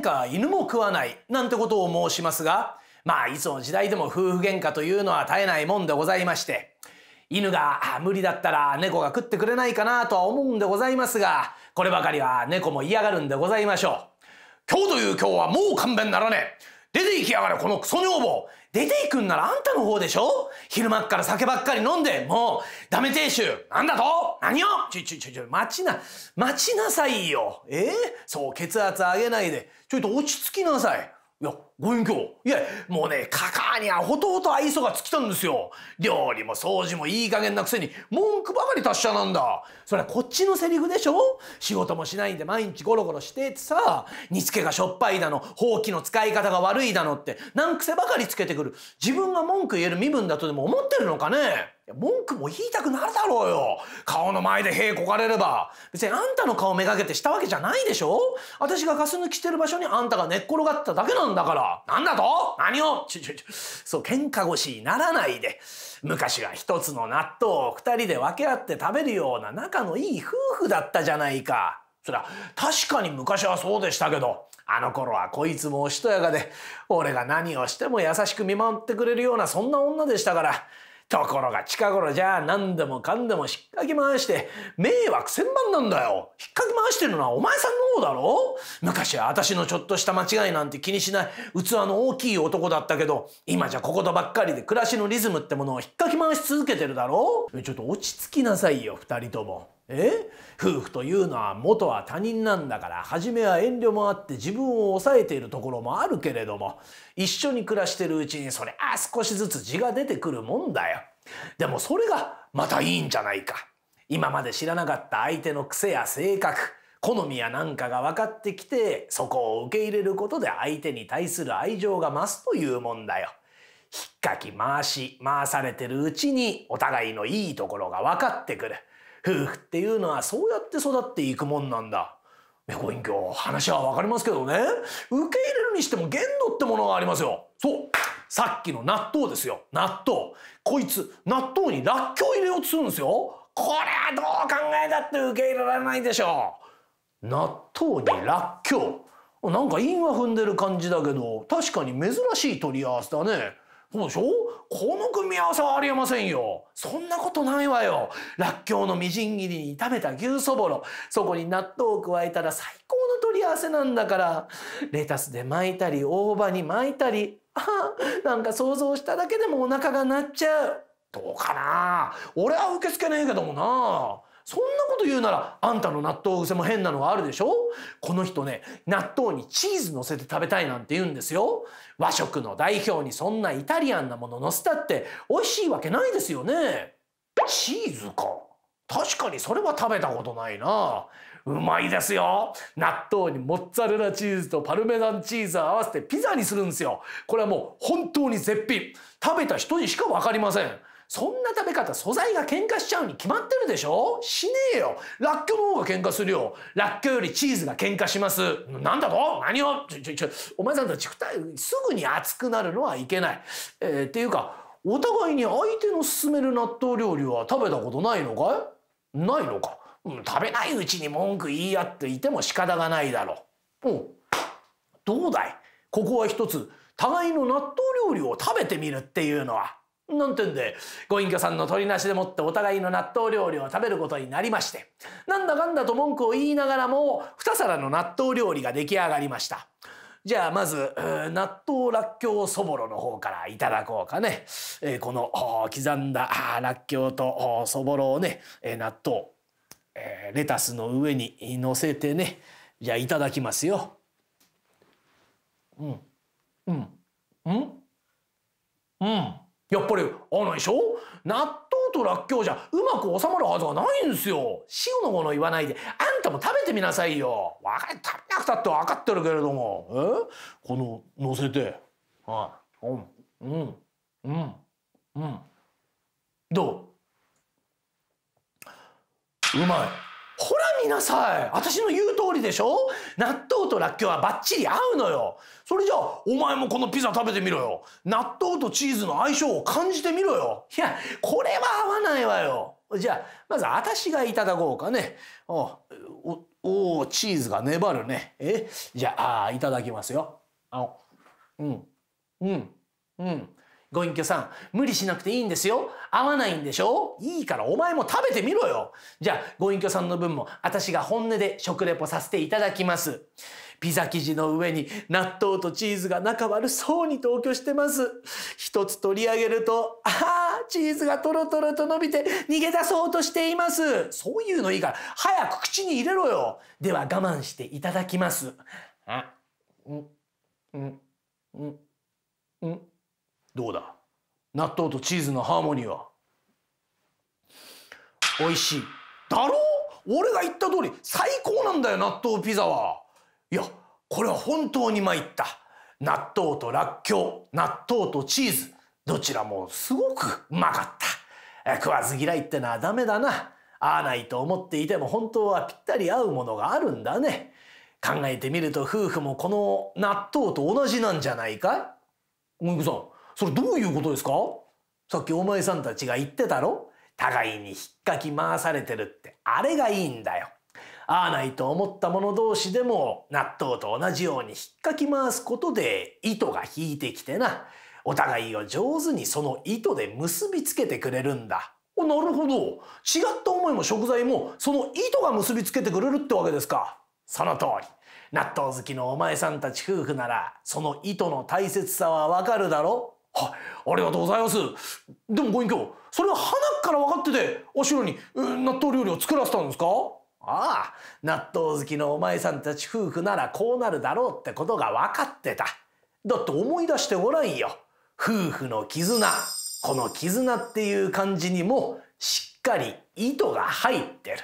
嘩は犬も食わないなんてことを申しますがまあいつの時代でも夫婦喧嘩というのは絶えないもんでございまして犬が無理だったら猫が食ってくれないかなとは思うんでございますがこればかりは猫も嫌がるんでございましょう今日という今日はもう勘弁ならねえ出て行きやがれこのクソ女房出て行くんならあんたの方でしょ昼間っから酒ばっかり飲んでもうダメ亭主なんだと何をちょちょちょちょ待ちな待ちなさいよえー、そう血圧上げないでちょいと落ち着きなさいいや、ご隠居。いや、もうね、かかにゃ、ほとほと愛想が尽きたんですよ。料理も掃除もいい加減なくせに、文句ばかり達者なんだ。それはこっちのセリフでしょ仕事もしないんで毎日ゴロゴロしてってさ、煮付けがしょっぱいだの、ほうきの使い方が悪いだのって、難癖ばかりつけてくる。自分が文句言える身分だとでも思ってるのかね文句も言いたくなるだろうよ顔の前で屁こかれれば別にあんたの顔めがけてしたわけじゃないでしょ私がガス抜きしてる場所にあんたが寝っ転がっただけなんだからなんだと何をちょちょちょそう喧嘩腰にならないで昔は一つの納豆を二人で分け合って食べるような仲のいい夫婦だったじゃないかそりゃ確かに昔はそうでしたけどあの頃はこいつもおしとやかで俺が何をしても優しく見守ってくれるようなそんな女でしたからところが近頃じゃあ何でもかんでも引っかき回して迷惑千万なんだよ引っかき回してるのはお前さんの方だろ昔は私のちょっとした間違いなんて気にしない器の大きい男だったけど今じゃこことばっかりで暮らしのリズムってものを引っかき回し続けてるだろちょっと落ち着きなさいよ2人とも。え夫婦というのは元は他人なんだから初めは遠慮もあって自分を抑えているところもあるけれども一緒に暮らしてるうちにそれあ少しずつ字が出てくるもんだよ。でもそれがまたいいんじゃないか。今まで知らなかった相手の癖や性格好みやなんかが分かってきてそこを受け入れることで相手に対する愛情が増すというもんだよ。ひっかき回し回されてるうちにお互いのいいところが分かってくる。夫婦っていうのはそうやって育っていくもんなんだ。猫隠居話はわかりますけどね受け入れるにしても限度ってものがありますよそうさっきの納豆ですよ納豆こいつ納豆にらっきょう入れようとするんですよこれはどう考えたって受け入れられないでしょう納豆にらっきょうなんか韻は踏んでる感じだけど確かに珍しい取り合わせだねそうでしょこの組み合わせはありえませんよ。そんなことないわよ。らっきょうのみじん切りに炒めた牛そぼろ。そこに納豆を加えたら最高の取り合わせなんだから。レタスで巻いたり、大葉に巻いたり。あなんか想像しただけでもお腹が鳴っちゃう。どうかな俺は受け付けねえけどもな。そんなこと言うならあんたの納豆癖も変なのがあるでしょこの人ね納豆にチーズ乗せて食べたいなんて言うんですよ和食の代表にそんなイタリアンなもの乗せたって美味しいわけないですよねチーズか確かにそれは食べたことないなうまいですよ納豆にモッツァレラチーズとパルメザンチーズを合わせてピザにするんですよこれはもう本当に絶品食べた人にしかわかりませんそんな食べ方素材が喧嘩しちゃうに決まってるでしょしねえよらっきょうの方が喧嘩するよらっきょうよりチーズが喧嘩しますなんだと何をちょちょお前さんたちすぐに熱くなるのはいけない、えー、っていうかお互いに相手の勧める納豆料理は食べたことないのかいないのか、うん、食べないうちに文句言い合っていても仕方がないだろう、うん、どうだいここは一つ互いの納豆料理を食べてみるっていうのはなんてんでご隠居さんの取りなしでもってお互いの納豆料理を食べることになりましてなんだかんだと文句を言いながらも2皿の納豆料理が出来上がりました。じゃあまず納豆らっきょうそぼろの方からいただこうかね、えー、この刻んだらっきょうとそぼろをね、えー、納豆、えー、レタスの上にのせてねじゃあいただきますよ。うんうんうん。うんやっぱり合わないでしょ納豆とらっきょうじゃうまく収まるはずがないんですよ塩のもの言わないであんたも食べてみなさいよ分かれ食べなくたって分かってるけれどもえこの乗せてはいうんうんうんうんどううまいいなさい私の言う通りでしょ納豆とらっきょうはバッチリ合うのよそれじゃあお前もこのピザ食べてみろよ納豆とチーズの相性を感じてみろよいやこれは合わないわよじゃあまず私がいただこうかねおおおチーズが粘るねえじゃあいただきますよあうんうんうんご隠居さん無理しなくていいんですよ合わないんでしょいいからお前も食べてみろよじゃあご隠居さんの分も私が本音で食レポさせていただきますピザ生地の上に納豆とチーズが仲悪そうに同居してます一つ取り上げるとああチーズがトロトロと伸びて逃げ出そうとしていますそういうのいいから早く口に入れろよでは我慢していただきますあうんうんうんうんどうだ納豆とチーズのハーモニーは美味しいだろ俺が言った通り最高なんだよ納豆ピザはいやこれは本当に参った納豆とらっきょう納豆とチーズどちらもすごくうまかった食わず嫌いってのはダメだな合わないと思っていても本当はぴったり合うものがあるんだね考えてみると夫婦もこの納豆と同じなんじゃないかいおみくさんそれどういうことですかさっきお前さんたちが言ってたろ互いに引っかき回されてるってあれがいいんだよ。ああないと思った者同士でも納豆と同じように引っかき回すことで糸が引いてきてなお互いを上手にその糸で結びつけてくれるんだ。おなるほど違った思いも食材もその糸が結びつけてくれるってわけですか。その通り納豆好きのお前さんたち夫婦ならその糸の大切さはわかるだろはい、ありがとうございます。でもご隠居、それは花から分かってて、お城に納豆料理を作らせたんですかああ、納豆好きのお前さんたち夫婦ならこうなるだろうってことが分かってた。だって思い出してごらんよ。夫婦の絆。この絆っていう感じにもしっかり糸が入ってる。